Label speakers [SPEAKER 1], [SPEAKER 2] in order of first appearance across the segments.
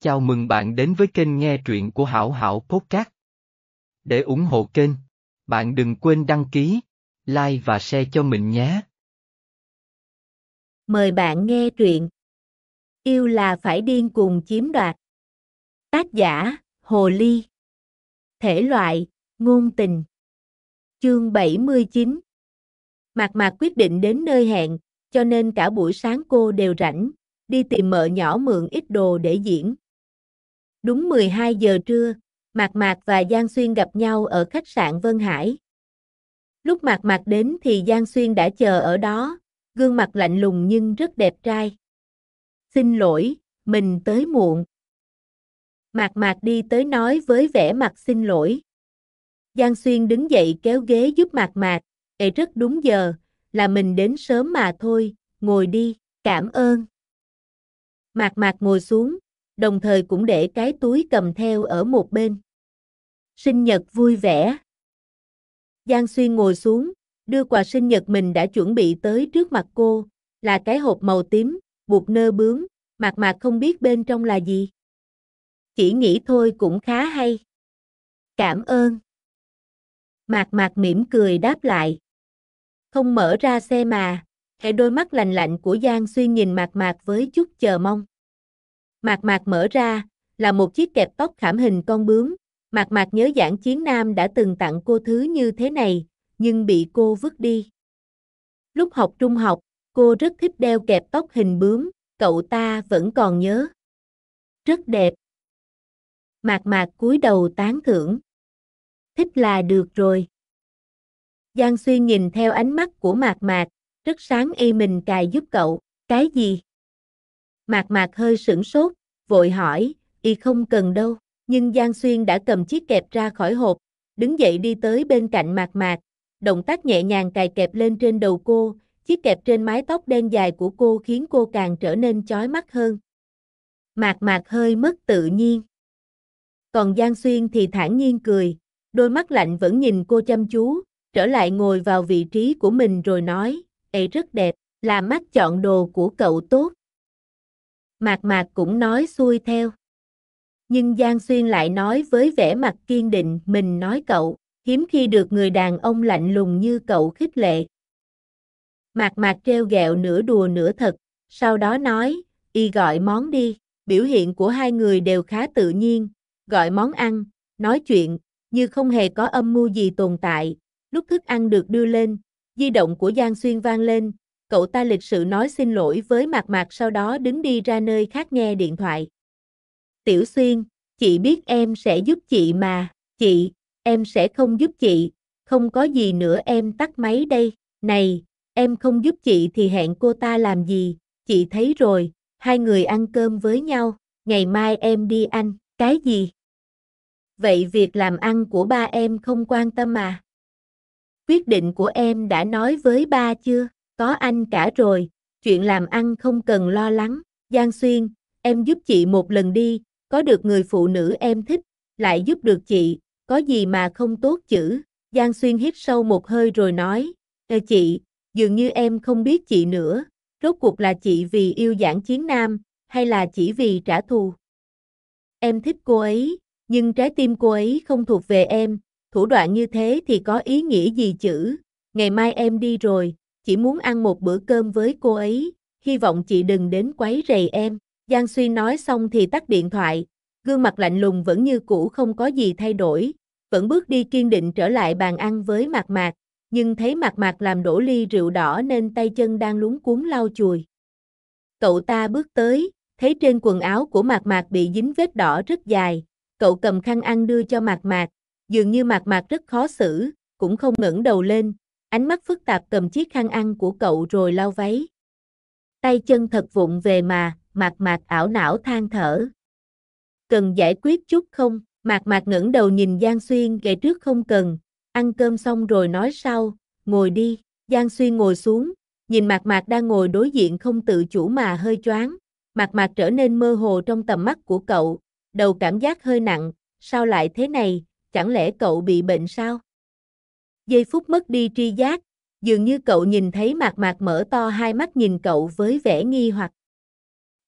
[SPEAKER 1] Chào mừng bạn đến với kênh nghe truyện của Hảo Hảo Podcast. Để ủng hộ kênh, bạn đừng quên đăng ký, like và share cho mình nhé. Mời bạn nghe truyện Yêu là phải điên cuồng chiếm đoạt Tác giả, Hồ Ly Thể loại, ngôn tình Chương 79 Mạc Mạc quyết định đến nơi hẹn, cho nên cả buổi sáng cô đều rảnh, đi tìm mợ nhỏ mượn ít đồ để diễn, Đúng 12 giờ trưa, Mạc Mạc và Giang Xuyên gặp nhau ở khách sạn Vân Hải. Lúc Mạc Mạc đến thì Giang Xuyên đã chờ ở đó, gương mặt lạnh lùng nhưng rất đẹp trai. Xin lỗi, mình tới muộn. Mạc Mạc đi tới nói với vẻ mặt xin lỗi. Giang Xuyên đứng dậy kéo ghế giúp Mạc Mạc, "Ê rất đúng giờ, là mình đến sớm mà thôi, ngồi đi, cảm ơn." Mạc Mạc ngồi xuống, đồng thời cũng để cái túi cầm theo ở một bên. Sinh nhật vui vẻ. Giang Xuyên ngồi xuống, đưa quà sinh nhật mình đã chuẩn bị tới trước mặt cô, là cái hộp màu tím, buộc nơ bướm, mạc mạc không biết bên trong là gì. Chỉ nghĩ thôi cũng khá hay. Cảm ơn. Mạc mạc mỉm cười đáp lại. Không mở ra xe mà, cái đôi mắt lành lạnh của Giang Xuyên nhìn mạc mạc với chút chờ mong. Mạc Mạc mở ra, là một chiếc kẹp tóc khảm hình con bướm. Mạc Mạc nhớ giảng chiến nam đã từng tặng cô thứ như thế này, nhưng bị cô vứt đi. Lúc học trung học, cô rất thích đeo kẹp tóc hình bướm, cậu ta vẫn còn nhớ. Rất đẹp. Mạc Mạc cúi đầu tán thưởng. Thích là được rồi. Giang Xuyên nhìn theo ánh mắt của Mạc Mạc, rất sáng y mình cài giúp cậu, cái gì? Mạc mạc hơi sửng sốt, vội hỏi, y không cần đâu. Nhưng Giang Xuyên đã cầm chiếc kẹp ra khỏi hộp, đứng dậy đi tới bên cạnh mạc mạc. Động tác nhẹ nhàng cài kẹp lên trên đầu cô, chiếc kẹp trên mái tóc đen dài của cô khiến cô càng trở nên chói mắt hơn. Mạc mạc hơi mất tự nhiên. Còn Giang Xuyên thì thản nhiên cười, đôi mắt lạnh vẫn nhìn cô chăm chú, trở lại ngồi vào vị trí của mình rồi nói, Ê rất đẹp, là mắt chọn đồ của cậu tốt. Mạc Mạc cũng nói xuôi theo. Nhưng Giang Xuyên lại nói với vẻ mặt kiên định, mình nói cậu, hiếm khi được người đàn ông lạnh lùng như cậu khích lệ. Mạc Mạc treo gẹo nửa đùa nửa thật, sau đó nói, y gọi món đi, biểu hiện của hai người đều khá tự nhiên, gọi món ăn, nói chuyện, như không hề có âm mưu gì tồn tại. Lúc thức ăn được đưa lên, di động của Giang Xuyên vang lên, cậu ta lịch sự nói xin lỗi với Mạc Mạc sau đó đứng đi ra nơi khác nghe điện thoại. Tiểu Xuyên, chị biết em sẽ giúp chị mà, chị, em sẽ không giúp chị, không có gì nữa em tắt máy đây, này, em không giúp chị thì hẹn cô ta làm gì, chị thấy rồi, hai người ăn cơm với nhau, ngày mai em đi anh. cái gì? Vậy việc làm ăn của ba em không quan tâm à? Quyết định của em đã nói với ba chưa? có anh cả rồi, chuyện làm ăn không cần lo lắng, Giang Xuyên, em giúp chị một lần đi, có được người phụ nữ em thích, lại giúp được chị, có gì mà không tốt chữ. Giang Xuyên hít sâu một hơi rồi nói, Ê chị, dường như em không biết chị nữa, rốt cuộc là chị vì yêu giảng chiến nam, hay là chỉ vì trả thù. Em thích cô ấy, nhưng trái tim cô ấy không thuộc về em, thủ đoạn như thế thì có ý nghĩa gì chữ. Ngày mai em đi rồi, chỉ muốn ăn một bữa cơm với cô ấy, hy vọng chị đừng đến quấy rầy em. Giang Suy nói xong thì tắt điện thoại, gương mặt lạnh lùng vẫn như cũ không có gì thay đổi, vẫn bước đi kiên định trở lại bàn ăn với Mạc Mạc, nhưng thấy Mạc Mạc làm đổ ly rượu đỏ nên tay chân đang luống cuốn lau chùi. Cậu ta bước tới, thấy trên quần áo của Mạc Mạc bị dính vết đỏ rất dài, cậu cầm khăn ăn đưa cho Mạc Mạc, dường như Mạc Mạc rất khó xử, cũng không ngẩng đầu lên, Ánh mắt phức tạp cầm chiếc khăn ăn của cậu rồi lau váy. Tay chân thật vụng về mà, mạc mạc ảo não than thở. Cần giải quyết chút không? Mạc mạc ngẩng đầu nhìn Giang Xuyên kể trước không cần, ăn cơm xong rồi nói sau, ngồi đi. Giang Xuyên ngồi xuống, nhìn mạc mạc đang ngồi đối diện không tự chủ mà hơi choáng. Mạc mạc trở nên mơ hồ trong tầm mắt của cậu, đầu cảm giác hơi nặng, sao lại thế này, chẳng lẽ cậu bị bệnh sao? Giây phút mất đi tri giác, dường như cậu nhìn thấy mạc mạc mở to hai mắt nhìn cậu với vẻ nghi hoặc.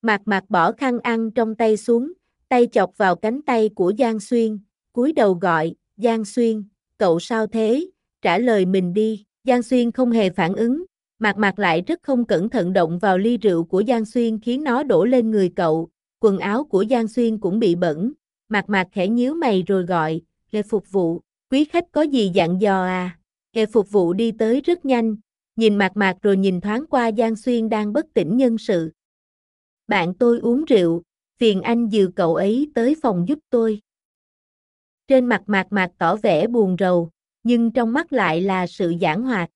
[SPEAKER 1] Mạc mạc bỏ khăn ăn trong tay xuống, tay chọc vào cánh tay của Giang Xuyên, cúi đầu gọi, Giang Xuyên, cậu sao thế, trả lời mình đi. Giang Xuyên không hề phản ứng, mạc mạc lại rất không cẩn thận động vào ly rượu của Giang Xuyên khiến nó đổ lên người cậu, quần áo của Giang Xuyên cũng bị bẩn, mạc mạc khẽ nhíu mày rồi gọi, lê phục vụ, quý khách có gì dặn dò à? E phục vụ đi tới rất nhanh, nhìn mạc mạc rồi nhìn thoáng qua Giang Xuyên đang bất tỉnh nhân sự. Bạn tôi uống rượu, phiền anh dìu cậu ấy tới phòng giúp tôi. Trên mặt mạc mạc tỏ vẻ buồn rầu, nhưng trong mắt lại là sự giảng hoạt.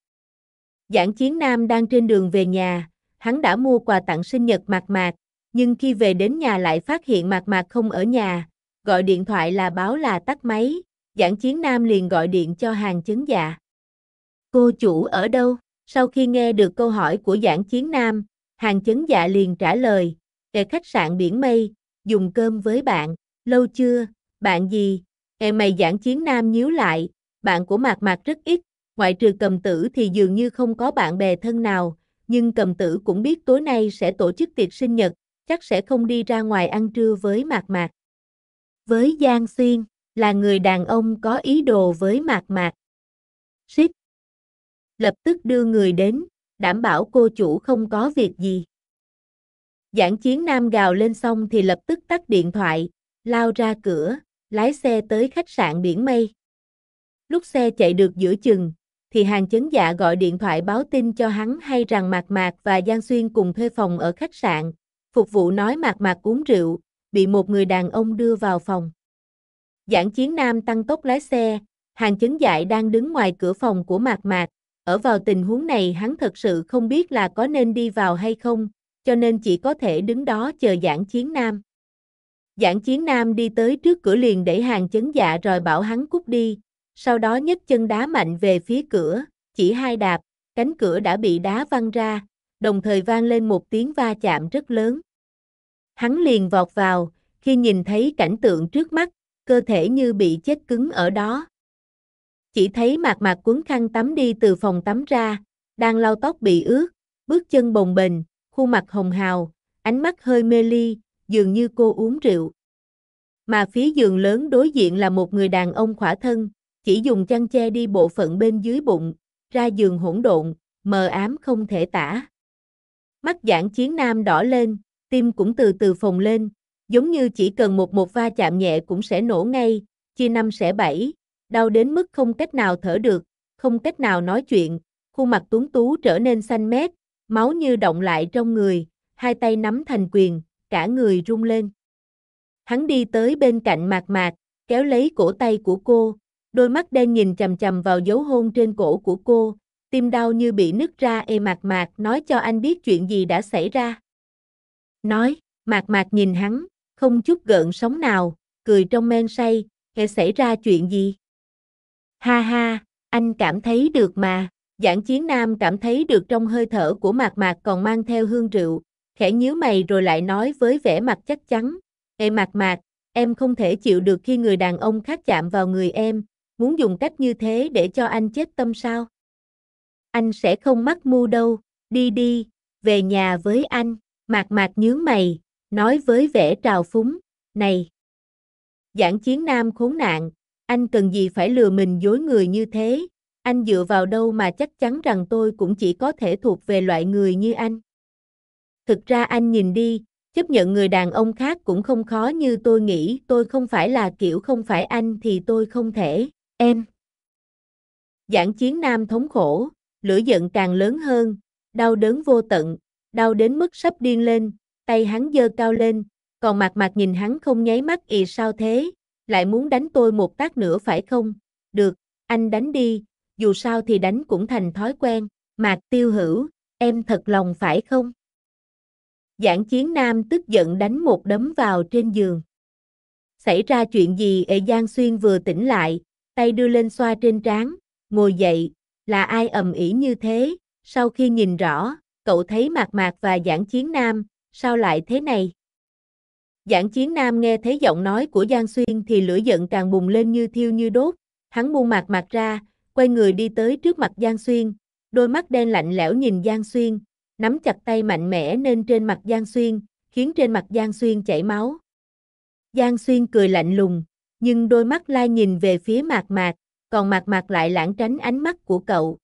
[SPEAKER 1] Giảng chiến nam đang trên đường về nhà, hắn đã mua quà tặng sinh nhật mạc mạc, nhưng khi về đến nhà lại phát hiện mạc mạc không ở nhà, gọi điện thoại là báo là tắt máy, Giảng Chiến Nam liền gọi điện cho hàng Chấn dạ. Cô chủ ở đâu? Sau khi nghe được câu hỏi của Giảng Chiến Nam, hàng Chấn dạ liền trả lời, ở khách sạn biển mây, dùng cơm với bạn, lâu chưa, bạn gì? Ê mày Giảng Chiến Nam nhíu lại, bạn của Mạc Mạc rất ít, ngoại trừ cầm tử thì dường như không có bạn bè thân nào, nhưng cầm tử cũng biết tối nay sẽ tổ chức tiệc sinh nhật, chắc sẽ không đi ra ngoài ăn trưa với Mạc Mạc. Với Giang Xuyên là người đàn ông có ý đồ với mạc mạc. Xích. Lập tức đưa người đến, đảm bảo cô chủ không có việc gì. Giảng chiến nam gào lên xong thì lập tức tắt điện thoại, lao ra cửa, lái xe tới khách sạn biển mây. Lúc xe chạy được giữa chừng, thì hàng chấn dạ gọi điện thoại báo tin cho hắn hay rằng Mạc Mạc và Giang Xuyên cùng thuê phòng ở khách sạn. Phục vụ nói Mạc Mạc uống rượu, bị một người đàn ông đưa vào phòng. Giảng chiến nam tăng tốc lái xe, hàng chấn dại đang đứng ngoài cửa phòng của mạc mạc. Ở vào tình huống này hắn thật sự không biết là có nên đi vào hay không, cho nên chỉ có thể đứng đó chờ giảng chiến nam. Giảng chiến nam đi tới trước cửa liền để hàng chấn dạ rồi bảo hắn cút đi, sau đó nhấc chân đá mạnh về phía cửa, chỉ hai đạp, cánh cửa đã bị đá văng ra, đồng thời vang lên một tiếng va chạm rất lớn. Hắn liền vọt vào, khi nhìn thấy cảnh tượng trước mắt, cơ thể như bị chết cứng ở đó. Chỉ thấy mạc mạc cuốn khăn tắm đi từ phòng tắm ra, đang lau tóc bị ướt, bước chân bồng bềnh, khuôn mặt hồng hào, ánh mắt hơi mê ly, dường như cô uống rượu. Mà phía giường lớn đối diện là một người đàn ông khỏa thân, chỉ dùng chăn che đi bộ phận bên dưới bụng, ra giường hỗn độn, mờ ám không thể tả. Mắt giảng chiến nam đỏ lên, tim cũng từ từ phồng lên, Giống như chỉ cần một một va chạm nhẹ cũng sẽ nổ ngay, chia năm sẽ bảy, đau đến mức không cách nào thở được, không cách nào nói chuyện, khuôn mặt tuấn tú trở nên xanh mét, máu như động lại trong người, hai tay nắm thành quyền, cả người run lên. Hắn đi tới bên cạnh mạc mạc, kéo lấy cổ tay của cô, đôi mắt đen nhìn chầm chầm vào dấu hôn trên cổ của cô, tim đau như bị nứt ra ê mạc mạc nói cho anh biết chuyện gì đã xảy ra. Nói, mạc mạc nhìn hắn, không chút gợn sóng nào, cười trong men say, hệ xảy ra chuyện gì? Ha ha, anh cảm thấy được mà, giảng chiến nam cảm thấy được trong hơi thở của mạc mạc còn mang theo hương rượu, khẽ nhíu mày rồi lại nói với vẻ mặt chắc chắn, Ê mạc mạc, em không thể chịu được khi người đàn ông khác chạm vào người em, muốn dùng cách như thế để cho anh chết tâm sao? Anh sẽ không mắc mu đâu, đi đi, về nhà với anh, mạc mạc nhướng mày, nói với vẻ trào phúng, này! Giảng chiến nam khốn nạn, anh cần gì phải lừa mình dối người như thế, anh dựa vào đâu mà chắc chắn rằng tôi cũng chỉ có thể thuộc về loại người như anh. Thực ra anh nhìn đi, chấp nhận người đàn ông khác cũng không khó như tôi nghĩ, tôi không phải là kiểu không phải anh thì tôi không thể, em. Giảng chiến nam thống khổ, lửa giận càng lớn hơn, đau đớn vô tận, đau đến mức sắp điên lên, tay hắn giơ cao lên, còn mạc mạc nhìn hắn không nháy mắt ì sao thế, lại muốn đánh tôi một tác nữa phải không? Được, anh đánh đi, dù sao thì đánh cũng thành thói quen, mạc tiêu hữu, em thật lòng phải không? Giảng chiến nam tức giận đánh một đấm vào trên giường. Xảy ra chuyện gì ở Giang Xuyên vừa tỉnh lại, tay đưa lên xoa trên trán, ngồi dậy, là ai ầm ĩ như thế, sau khi nhìn rõ, cậu thấy mạc mạc và giảng chiến nam, sao lại thế này? Giảng chiến nam nghe thấy giọng nói của Giang Xuyên thì lửa giận càng bùng lên như thiêu như đốt, hắn buông mặt mặt ra, quay người đi tới trước mặt Giang Xuyên, đôi mắt đen lạnh lẽo nhìn Giang Xuyên, nắm chặt tay mạnh mẽ nên trên mặt Giang Xuyên, khiến trên mặt Giang Xuyên chảy máu. Giang Xuyên cười lạnh lùng, nhưng đôi mắt lai nhìn về phía mạc mạc, còn mạc mạc lại lãng tránh ánh mắt của cậu.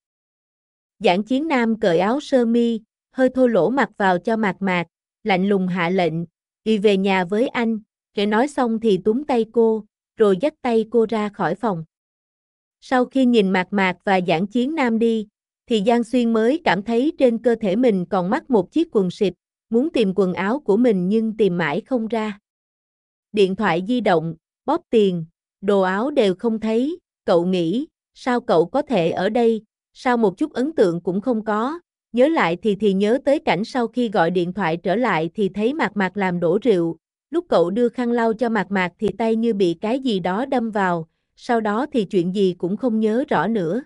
[SPEAKER 1] Giảng chiến nam cởi áo sơ mi, hơi thô lỗ mặc vào cho mạc mạc, lạnh lùng hạ lệnh, đi về nhà với anh, kẻ nói xong thì túm tay cô, rồi dắt tay cô ra khỏi phòng. Sau khi nhìn mạc mạc và giảng chiến nam đi, thì Giang Xuyên mới cảm thấy trên cơ thể mình còn mắc một chiếc quần xịt, muốn tìm quần áo của mình nhưng tìm mãi không ra. Điện thoại di động, bóp tiền, đồ áo đều không thấy, cậu nghĩ, sao cậu có thể ở đây, sao một chút ấn tượng cũng không có, Nhớ lại thì thì nhớ tới cảnh sau khi gọi điện thoại trở lại thì thấy mạc mạc làm đổ rượu, lúc cậu đưa khăn lau cho mạc mạc thì tay như bị cái gì đó đâm vào, sau đó thì chuyện gì cũng không nhớ rõ nữa.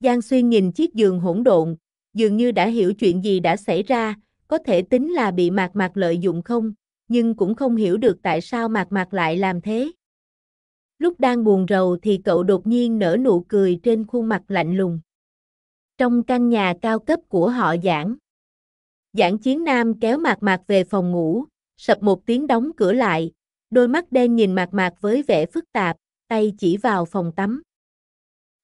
[SPEAKER 1] Giang Xuyên nhìn chiếc giường hỗn độn, dường như đã hiểu chuyện gì đã xảy ra, có thể tính là bị mạc mạc lợi dụng không, nhưng cũng không hiểu được tại sao mạc mạc lại làm thế. Lúc đang buồn rầu thì cậu đột nhiên nở nụ cười trên khuôn mặt lạnh lùng trong căn nhà cao cấp của họ giảng. Giảng chiến nam kéo mạc mạc về phòng ngủ, sập một tiếng đóng cửa lại, đôi mắt đen nhìn mạc mạc với vẻ phức tạp, tay chỉ vào phòng tắm.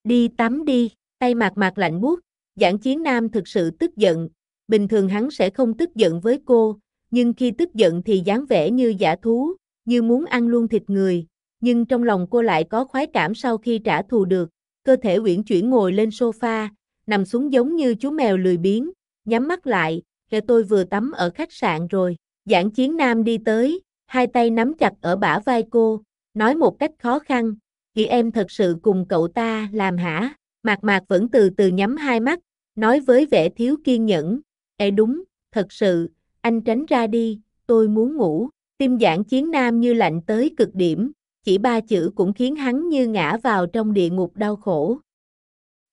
[SPEAKER 1] Đi tắm đi, tay mạc mạc lạnh buốt, giảng chiến nam thực sự tức giận, bình thường hắn sẽ không tức giận với cô, nhưng khi tức giận thì dáng vẻ như giả thú, như muốn ăn luôn thịt người, nhưng trong lòng cô lại có khoái cảm sau khi trả thù được, cơ thể uyển chuyển ngồi lên sofa, nằm xuống giống như chú mèo lười biếng, nhắm mắt lại, kẻ tôi vừa tắm ở khách sạn rồi. Giảng chiến nam đi tới, hai tay nắm chặt ở bả vai cô, nói một cách khó khăn, chị em thật sự cùng cậu ta làm hả? Mạc mạc vẫn từ từ nhắm hai mắt, nói với vẻ thiếu kiên nhẫn, Ê đúng, thật sự, anh tránh ra đi, tôi muốn ngủ. Tim giảng chiến nam như lạnh tới cực điểm, chỉ ba chữ cũng khiến hắn như ngã vào trong địa ngục đau khổ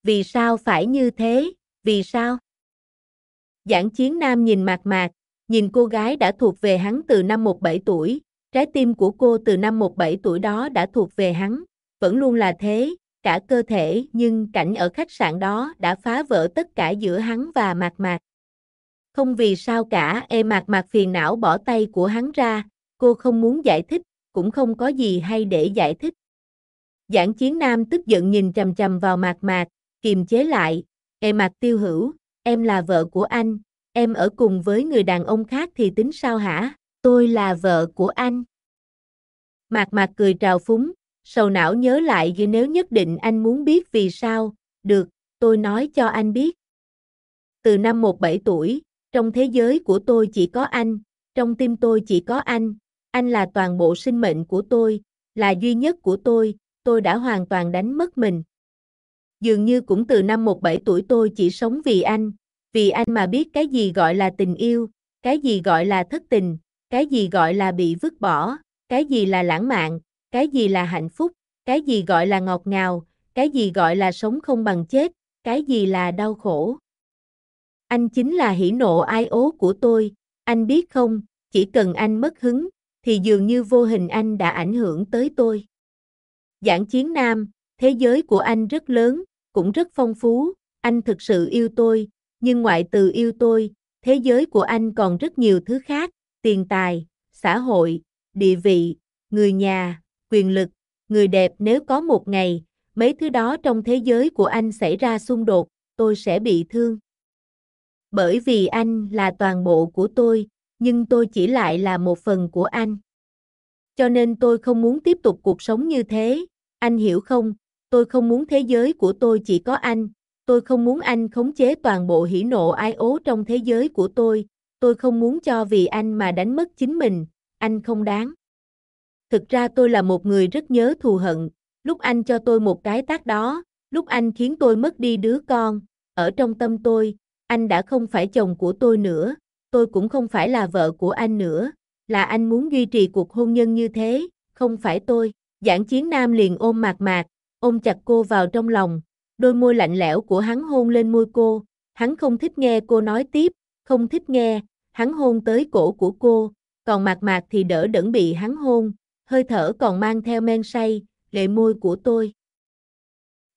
[SPEAKER 1] vì sao phải như thế, vì sao? Giảng chiến nam nhìn mạc mạc, nhìn cô gái đã thuộc về hắn từ năm một bảy tuổi, trái tim của cô từ năm một bảy tuổi đó đã thuộc về hắn, vẫn luôn là thế, cả cơ thể nhưng cảnh ở khách sạn đó đã phá vỡ tất cả giữa hắn và mạc mạc. Không vì sao cả, e mạc mạc phiền não bỏ tay của hắn ra, cô không muốn giải thích, cũng không có gì hay để giải thích. Giảng chiến nam tức giận nhìn chầm chầm vào mạc mạc, kiềm chế lại, e mặt tiêu hữu, em là vợ của anh, em ở cùng với người đàn ông khác thì tính sao hả, tôi là vợ của anh. Mạc mạc cười trào phúng, sầu não nhớ lại vì nếu nhất định anh muốn biết vì sao, được, tôi nói cho anh biết. Từ năm 17 tuổi, trong thế giới của tôi chỉ có anh, trong tim tôi chỉ có anh, anh là toàn bộ sinh mệnh của tôi, là duy nhất của tôi, tôi đã hoàn toàn đánh mất mình. Dường như cũng từ năm 17 tuổi tôi chỉ sống vì anh, vì anh mà biết cái gì gọi là tình yêu, cái gì gọi là thất tình, cái gì gọi là bị vứt bỏ, cái gì là lãng mạn, cái gì là hạnh phúc, cái gì gọi là ngọt ngào, cái gì gọi là sống không bằng chết, cái gì là đau khổ. Anh chính là hỉ nộ ai ố của tôi, anh biết không, chỉ cần anh mất hứng, thì dường như vô hình anh đã ảnh hưởng tới tôi. Giảng chiến nam, thế giới của anh rất lớn, cũng rất phong phú, anh thực sự yêu tôi, nhưng ngoại từ yêu tôi, thế giới của anh còn rất nhiều thứ khác, tiền tài, xã hội, địa vị, người nhà, quyền lực, người đẹp nếu có một ngày, mấy thứ đó trong thế giới của anh xảy ra xung đột, tôi sẽ bị thương. Bởi vì anh là toàn bộ của tôi, nhưng tôi chỉ lại là một phần của anh. Cho nên tôi không muốn tiếp tục cuộc sống như thế, anh hiểu không, Tôi không muốn thế giới của tôi chỉ có anh, tôi không muốn anh khống chế toàn bộ hỉ nộ ai ố trong thế giới của tôi, tôi không muốn cho vì anh mà đánh mất chính mình, anh không đáng. Thực ra tôi là một người rất nhớ thù hận, lúc anh cho tôi một cái tác đó, lúc anh khiến tôi mất đi đứa con, ở trong tâm tôi, anh đã không phải chồng của tôi nữa, tôi cũng không phải là vợ của anh nữa, là anh muốn duy trì cuộc hôn nhân như thế, không phải tôi. Giảng chiến nam liền ôm mạc mạc, ôm chặt cô vào trong lòng, đôi môi lạnh lẽo của hắn hôn lên môi cô, hắn không thích nghe cô nói tiếp, không thích nghe, hắn hôn tới cổ của cô, còn mạc mạc thì đỡ đẫn bị hắn hôn, hơi thở còn mang theo men say, lệ môi của tôi.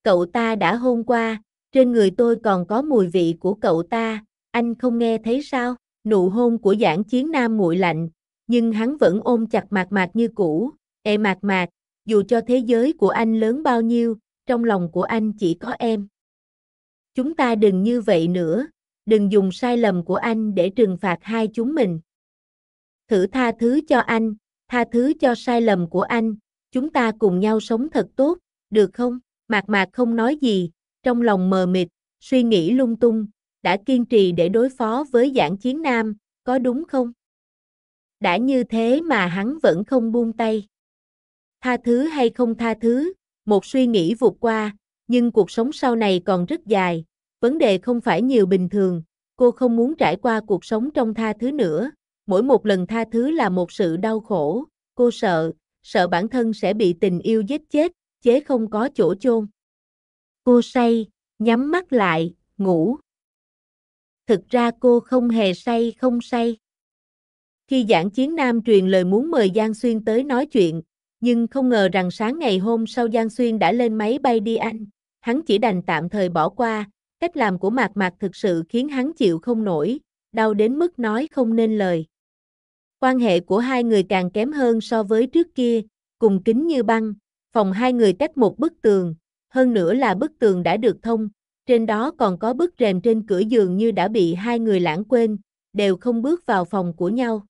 [SPEAKER 1] Cậu ta đã hôn qua, trên người tôi còn có mùi vị của cậu ta, anh không nghe thấy sao? Nụ hôn của giảng chiến nam nguội lạnh, nhưng hắn vẫn ôm chặt mạc mạc như cũ, e mạc mạc, dù cho thế giới của anh lớn bao nhiêu, trong lòng của anh chỉ có em. Chúng ta đừng như vậy nữa, đừng dùng sai lầm của anh để trừng phạt hai chúng mình. Thử tha thứ cho anh, tha thứ cho sai lầm của anh, chúng ta cùng nhau sống thật tốt, được không? Mạc Mạc không nói gì, trong lòng mờ mịt, suy nghĩ lung tung, đã kiên trì để đối phó với giảng chiến nam, có đúng không? Đã như thế mà hắn vẫn không buông tay tha thứ hay không tha thứ, một suy nghĩ vụt qua, nhưng cuộc sống sau này còn rất dài, vấn đề không phải nhiều bình thường, cô không muốn trải qua cuộc sống trong tha thứ nữa, mỗi một lần tha thứ là một sự đau khổ, cô sợ, sợ bản thân sẽ bị tình yêu giết chết, chế không có chỗ chôn. Cô say, nhắm mắt lại, ngủ. Thực ra cô không hề say không say. Khi giảng chiến nam truyền lời muốn mời Giang Xuyên tới nói chuyện, nhưng không ngờ rằng sáng ngày hôm sau Giang Xuyên đã lên máy bay đi Anh, hắn chỉ đành tạm thời bỏ qua, cách làm của Mạc Mạc thực sự khiến hắn chịu không nổi, đau đến mức nói không nên lời. Quan hệ của hai người càng kém hơn so với trước kia, cùng kính như băng, phòng hai người cách một bức tường, hơn nữa là bức tường đã được thông, trên đó còn có bức rèm trên cửa giường như đã bị hai người lãng quên, đều không bước vào phòng của nhau.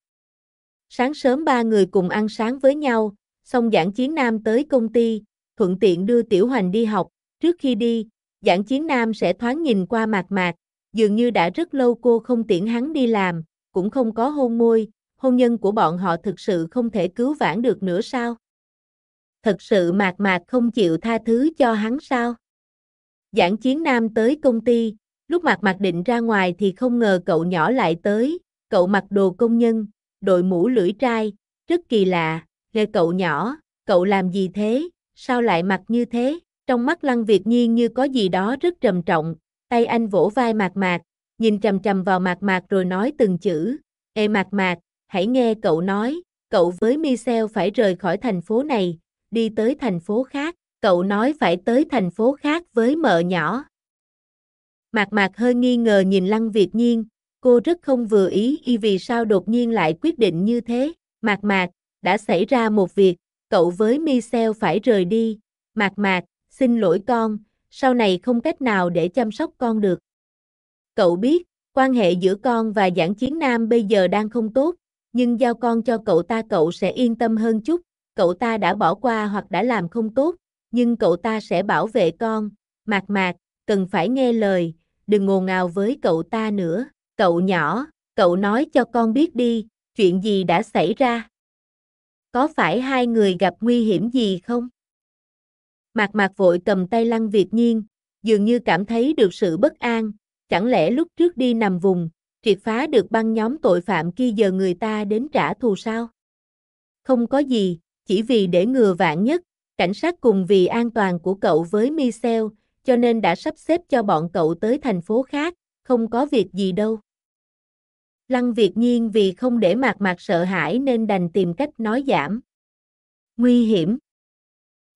[SPEAKER 1] Sáng sớm ba người cùng ăn sáng với nhau, xong Giảng Chiến Nam tới công ty, thuận tiện đưa Tiểu Hoành đi học, trước khi đi, Giảng Chiến Nam sẽ thoáng nhìn qua mạc mạc, dường như đã rất lâu cô không tiễn hắn đi làm, cũng không có hôn môi, hôn nhân của bọn họ thực sự không thể cứu vãn được nữa sao? Thật sự mạc mạc không chịu tha thứ cho hắn sao? Giảng Chiến Nam tới công ty, lúc mạc mạc định ra ngoài thì không ngờ cậu nhỏ lại tới, cậu mặc đồ công nhân, đội mũ lưỡi trai, rất kỳ lạ, Lê cậu nhỏ, cậu làm gì thế, sao lại mặc như thế? Trong mắt Lăng Việt Nhiên như có gì đó rất trầm trọng, tay anh vỗ vai mạc mạc, nhìn trầm trầm vào mạc mạc rồi nói từng chữ. Ê mạc mạc, hãy nghe cậu nói, cậu với Michel phải rời khỏi thành phố này, đi tới thành phố khác, cậu nói phải tới thành phố khác với mợ nhỏ. Mạc mạc hơi nghi ngờ nhìn Lăng Việt Nhiên, cô rất không vừa ý y vì sao đột nhiên lại quyết định như thế. Mạc mạc, đã xảy ra một việc, cậu với Michel phải rời đi. Mạc mạc, xin lỗi con, sau này không cách nào để chăm sóc con được. Cậu biết, quan hệ giữa con và giảng chiến nam bây giờ đang không tốt, nhưng giao con cho cậu ta cậu sẽ yên tâm hơn chút, cậu ta đã bỏ qua hoặc đã làm không tốt, nhưng cậu ta sẽ bảo vệ con. Mạc mạc, cần phải nghe lời, đừng ngồn ngào với cậu ta nữa. Cậu nhỏ, cậu nói cho con biết đi, chuyện gì đã xảy ra có phải hai người gặp nguy hiểm gì không? Mạc mạc vội cầm tay Lăng Việt Nhiên, dường như cảm thấy được sự bất an, chẳng lẽ lúc trước đi nằm vùng, triệt phá được băng nhóm tội phạm kia giờ người ta đến trả thù sao? Không có gì, chỉ vì để ngừa vạn nhất, cảnh sát cùng vì an toàn của cậu với Michel, cho nên đã sắp xếp cho bọn cậu tới thành phố khác, không có việc gì đâu. Lăng Việt Nhiên vì không để mạc mạc sợ hãi nên đành tìm cách nói giảm. Nguy hiểm.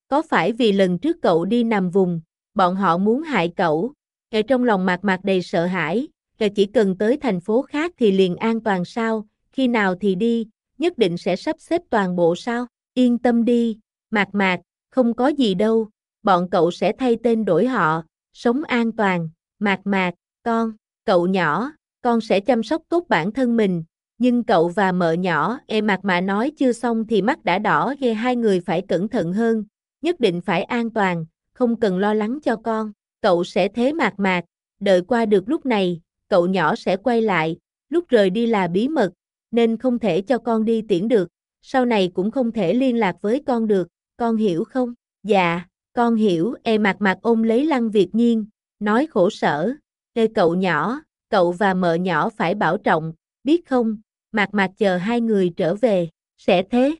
[SPEAKER 1] Có phải vì lần trước cậu đi nằm vùng, bọn họ muốn hại cậu? Ở trong lòng mạc mạc đầy sợ hãi, là chỉ cần tới thành phố khác thì liền an toàn sao, khi nào thì đi, nhất định sẽ sắp xếp toàn bộ sao? Yên tâm đi, mạc mạc, không có gì đâu, bọn cậu sẽ thay tên đổi họ, sống an toàn, mạc mạc, con, cậu nhỏ, con sẽ chăm sóc tốt bản thân mình, nhưng cậu và mợ nhỏ e mặt mà nói chưa xong thì mắt đã đỏ ghê hai người phải cẩn thận hơn, nhất định phải an toàn, không cần lo lắng cho con, cậu sẽ thế mạc mạc, đợi qua được lúc này, cậu nhỏ sẽ quay lại, lúc rời đi là bí mật, nên không thể cho con đi tiễn được, sau này cũng không thể liên lạc với con được, con hiểu không? Dạ, con hiểu, e mạc mạc ôm lấy Lăng Việt Nhiên, nói khổ sở, ê cậu nhỏ, cậu và mợ nhỏ phải bảo trọng, biết không, mạc mạc chờ hai người trở về, sẽ thế.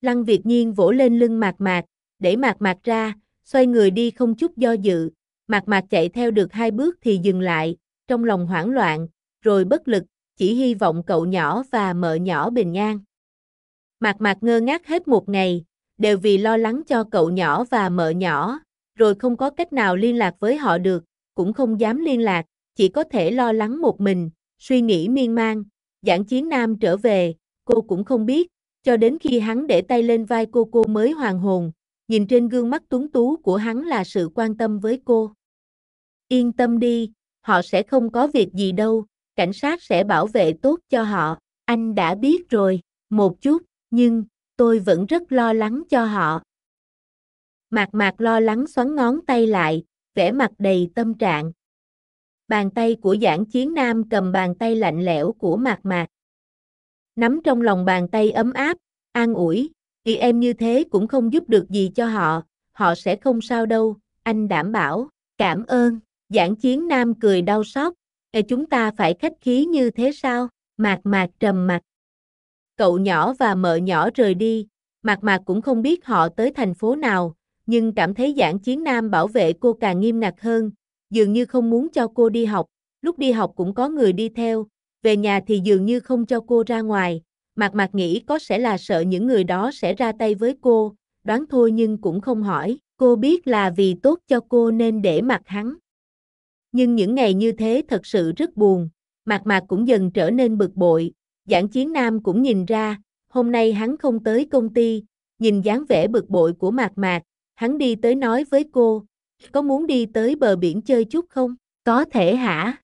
[SPEAKER 1] Lăng Việt Nhiên vỗ lên lưng mạc mạc, để mạc mạc ra, xoay người đi không chút do dự, mạc mạc chạy theo được hai bước thì dừng lại, trong lòng hoảng loạn, rồi bất lực, chỉ hy vọng cậu nhỏ và mợ nhỏ bình an. Mạc mạc ngơ ngác hết một ngày, đều vì lo lắng cho cậu nhỏ và mợ nhỏ, rồi không có cách nào liên lạc với họ được, cũng không dám liên lạc, chỉ có thể lo lắng một mình, suy nghĩ miên man. Giảng chiến nam trở về, cô cũng không biết, cho đến khi hắn để tay lên vai cô cô mới hoàn hồn, nhìn trên gương mắt tuấn tú của hắn là sự quan tâm với cô. Yên tâm đi, họ sẽ không có việc gì đâu, cảnh sát sẽ bảo vệ tốt cho họ, anh đã biết rồi, một chút, nhưng, tôi vẫn rất lo lắng cho họ. Mạc mạc lo lắng xoắn ngón tay lại, vẻ mặt đầy tâm trạng. Bàn tay của Giảng Chiến Nam cầm bàn tay lạnh lẽo của Mạc Mạc. Nắm trong lòng bàn tay ấm áp, an ủi, thì em như thế cũng không giúp được gì cho họ, họ sẽ không sao đâu, anh đảm bảo, cảm ơn. Giảng Chiến Nam cười đau xót, e chúng ta phải khách khí như thế sao? Mạc Mạc trầm mặt. Cậu nhỏ và mợ nhỏ rời đi, Mạc Mạc cũng không biết họ tới thành phố nào, nhưng cảm thấy Giảng Chiến Nam bảo vệ cô càng nghiêm ngặt hơn, dường như không muốn cho cô đi học, lúc đi học cũng có người đi theo, về nhà thì dường như không cho cô ra ngoài, Mạc Mạc nghĩ có sẽ là sợ những người đó sẽ ra tay với cô, đoán thôi nhưng cũng không hỏi, cô biết là vì tốt cho cô nên để mặc hắn. Nhưng những ngày như thế thật sự rất buồn, Mạc Mạc cũng dần trở nên bực bội, Giảng Chiến Nam cũng nhìn ra, hôm nay hắn không tới công ty, nhìn dáng vẻ bực bội của Mạc Mạc, hắn đi tới nói với cô, có muốn đi tới bờ biển chơi chút không? Có thể hả?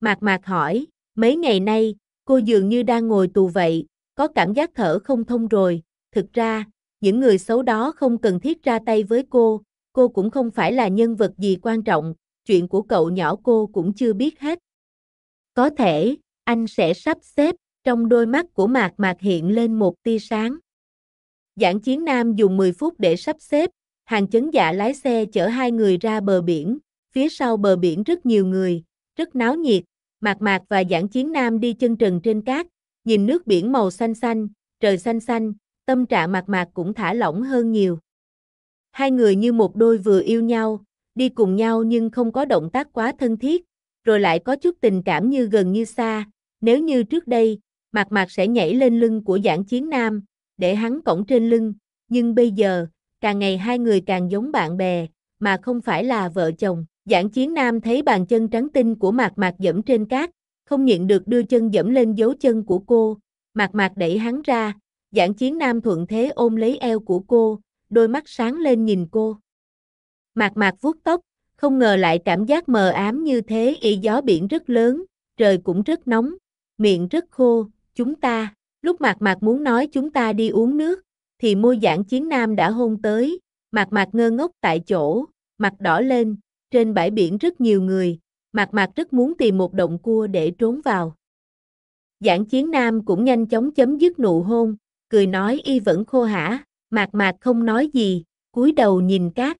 [SPEAKER 1] Mạc Mạc hỏi, mấy ngày nay, cô dường như đang ngồi tù vậy, có cảm giác thở không thông rồi. Thực ra, những người xấu đó không cần thiết ra tay với cô, cô cũng không phải là nhân vật gì quan trọng, chuyện của cậu nhỏ cô cũng chưa biết hết. Có thể, anh sẽ sắp xếp, trong đôi mắt của Mạc Mạc hiện lên một tia sáng. Giảng chiến nam dùng 10 phút để sắp xếp, Hàng chấn dạ lái xe chở hai người ra bờ biển, phía sau bờ biển rất nhiều người, rất náo nhiệt, Mạc Mạc và Giảng Chiến Nam đi chân trần trên cát, nhìn nước biển màu xanh xanh, trời xanh xanh, tâm trạng Mạc Mạc cũng thả lỏng hơn nhiều. Hai người như một đôi vừa yêu nhau, đi cùng nhau nhưng không có động tác quá thân thiết, rồi lại có chút tình cảm như gần như xa, nếu như trước đây, Mạc Mạc sẽ nhảy lên lưng của Giảng Chiến Nam, để hắn cõng trên lưng, nhưng bây giờ, càng ngày hai người càng giống bạn bè, mà không phải là vợ chồng. Giảng chiến nam thấy bàn chân trắng tinh của mạc mạc dẫm trên cát, không nhịn được đưa chân dẫm lên dấu chân của cô, mạc mạc đẩy hắn ra, giảng chiến nam thuận thế ôm lấy eo của cô, đôi mắt sáng lên nhìn cô. Mạc mạc vuốt tóc, không ngờ lại cảm giác mờ ám như thế y gió biển rất lớn, trời cũng rất nóng, miệng rất khô, chúng ta, lúc mạc mạc muốn nói chúng ta đi uống nước, thì môi giảng chiến nam đã hôn tới, mặt mặt ngơ ngốc tại chỗ, mặt đỏ lên, trên bãi biển rất nhiều người, mặt mặt rất muốn tìm một động cua để trốn vào. Giảng chiến nam cũng nhanh chóng chấm dứt nụ hôn, cười nói y vẫn khô hả, mặt mạc không nói gì, cúi đầu nhìn cát.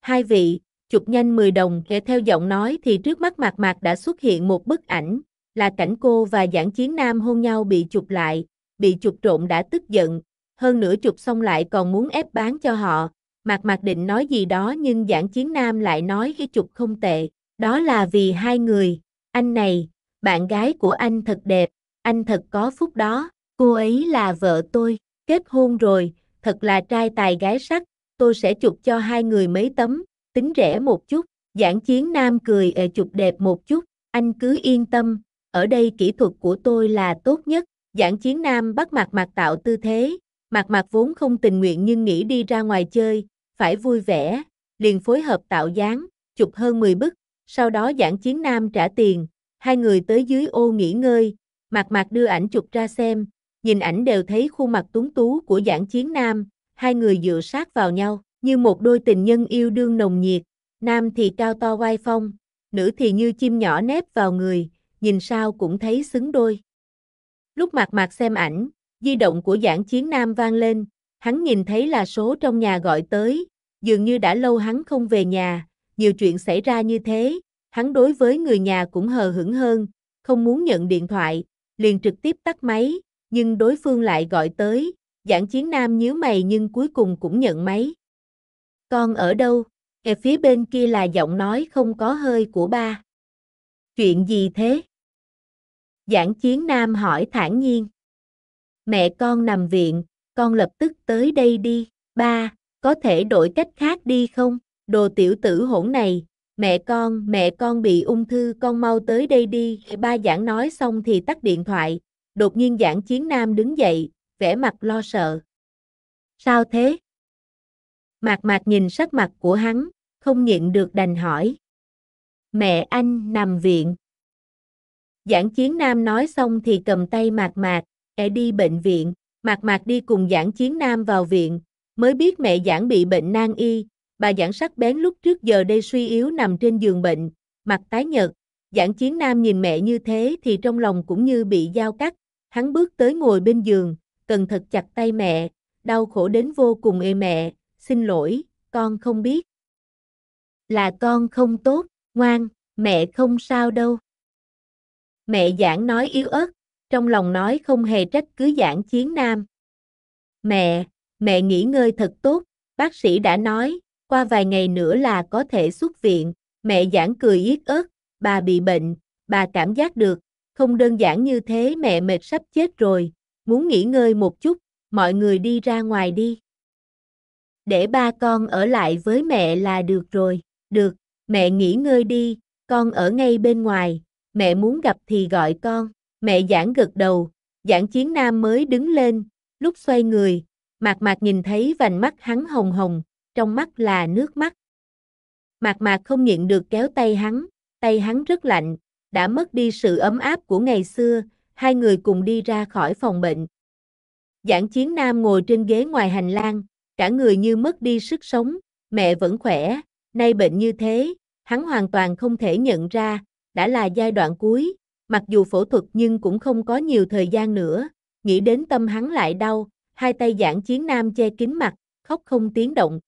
[SPEAKER 1] Hai vị, chụp nhanh 10 đồng kể theo giọng nói thì trước mắt mặt mạc đã xuất hiện một bức ảnh, là cảnh cô và giảng chiến nam hôn nhau bị chụp lại, bị chụp trộn đã tức giận, hơn nửa chục xong lại còn muốn ép bán cho họ. Mạc Mạc định nói gì đó nhưng Giảng Chiến Nam lại nói khi chụp không tệ, đó là vì hai người, anh này, bạn gái của anh thật đẹp, anh thật có phúc đó, cô ấy là vợ tôi, kết hôn rồi, thật là trai tài gái sắc, tôi sẽ chụp cho hai người mấy tấm, tính rẻ một chút, Giảng Chiến Nam cười ở chụp đẹp một chút, anh cứ yên tâm, ở đây kỹ thuật của tôi là tốt nhất, Giảng Chiến Nam bắt mặt mặt tạo tư thế, Mạc Mạc vốn không tình nguyện nhưng nghĩ đi ra ngoài chơi, phải vui vẻ, liền phối hợp tạo dáng, chụp hơn 10 bức, sau đó giảng chiến nam trả tiền, hai người tới dưới ô nghỉ ngơi, Mạc Mạc đưa ảnh chụp ra xem, nhìn ảnh đều thấy khuôn mặt túng tú của giảng chiến nam, hai người dựa sát vào nhau, như một đôi tình nhân yêu đương nồng nhiệt, nam thì cao to oai phong, nữ thì như chim nhỏ nép vào người, nhìn sao cũng thấy xứng đôi. Lúc Mạc Mạc xem ảnh, Di động của giảng chiến nam vang lên, hắn nhìn thấy là số trong nhà gọi tới, dường như đã lâu hắn không về nhà, nhiều chuyện xảy ra như thế, hắn đối với người nhà cũng hờ hững hơn, không muốn nhận điện thoại, liền trực tiếp tắt máy, nhưng đối phương lại gọi tới, giảng chiến nam nhíu mày nhưng cuối cùng cũng nhận máy. Con ở đâu? Ở phía bên kia là giọng nói không có hơi của ba. Chuyện gì thế? Giảng chiến nam hỏi thản nhiên mẹ con nằm viện, con lập tức tới đây đi. Ba, có thể đổi cách khác đi không? Đồ tiểu tử hỗn này, mẹ con, mẹ con bị ung thư, con mau tới đây đi. Ba giảng nói xong thì tắt điện thoại. Đột nhiên giảng chiến nam đứng dậy, vẻ mặt lo sợ. Sao thế? Mạc mạc nhìn sắc mặt của hắn, không nhịn được đành hỏi. Mẹ anh nằm viện. Giảng chiến nam nói xong thì cầm tay mạc mạc, e đi bệnh viện, Mạc Mạc đi cùng Giảng Chiến Nam vào viện, mới biết mẹ Giảng bị bệnh nan y, bà Giảng sắc bén lúc trước giờ đây suy yếu nằm trên giường bệnh, mặt tái nhợt. Giảng Chiến Nam nhìn mẹ như thế thì trong lòng cũng như bị dao cắt, hắn bước tới ngồi bên giường, cần thật chặt tay mẹ, đau khổ đến vô cùng ê mẹ, xin lỗi, con không biết. Là con không tốt, ngoan, mẹ không sao đâu. Mẹ giảng nói yếu ớt, trong lòng nói không hề trách cứ giảng chiến nam. Mẹ, mẹ nghỉ ngơi thật tốt, bác sĩ đã nói, qua vài ngày nữa là có thể xuất viện, mẹ giảng cười yết ớt, bà bị bệnh, bà cảm giác được, không đơn giản như thế mẹ mệt sắp chết rồi, muốn nghỉ ngơi một chút, mọi người đi ra ngoài đi. Để ba con ở lại với mẹ là được rồi, được, mẹ nghỉ ngơi đi, con ở ngay bên ngoài, mẹ muốn gặp thì gọi con. Mẹ giảng gật đầu, giảng chiến nam mới đứng lên, lúc xoay người, mạc mạc nhìn thấy vành mắt hắn hồng hồng, trong mắt là nước mắt. Mạc mạc không nhịn được kéo tay hắn, tay hắn rất lạnh, đã mất đi sự ấm áp của ngày xưa, hai người cùng đi ra khỏi phòng bệnh. Giảng chiến nam ngồi trên ghế ngoài hành lang, cả người như mất đi sức sống, mẹ vẫn khỏe, nay bệnh như thế, hắn hoàn toàn không thể nhận ra, đã là giai đoạn cuối, mặc dù phẫu thuật nhưng cũng không có nhiều thời gian nữa, nghĩ đến tâm hắn lại đau, hai tay giảng chiến nam che kín mặt, khóc không tiếng động.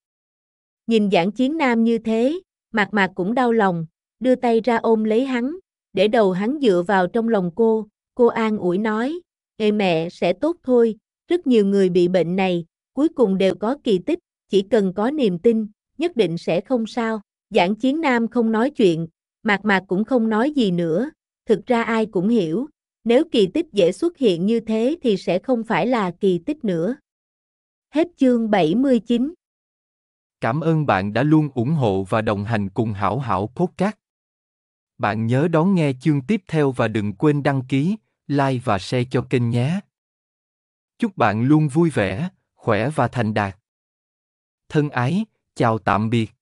[SPEAKER 1] Nhìn giảng chiến nam như thế, mặt mặt cũng đau lòng, đưa tay ra ôm lấy hắn, để đầu hắn dựa vào trong lòng cô, cô an ủi nói, Ê mẹ sẽ tốt thôi, rất nhiều người bị bệnh này, cuối cùng đều có kỳ tích, chỉ cần có niềm tin, nhất định sẽ không sao. Giảng chiến nam không nói chuyện, mạc mạc cũng không nói gì nữa, thực ra ai cũng hiểu, nếu kỳ tích dễ xuất hiện như thế thì sẽ không phải là kỳ tích nữa. Hết chương 79 Cảm ơn bạn đã luôn ủng hộ và đồng hành cùng Hảo Hảo Podcast. Bạn nhớ đón nghe chương tiếp theo và đừng quên đăng ký, like và share cho kênh nhé. Chúc bạn luôn vui vẻ, khỏe và thành đạt. Thân ái, chào tạm biệt.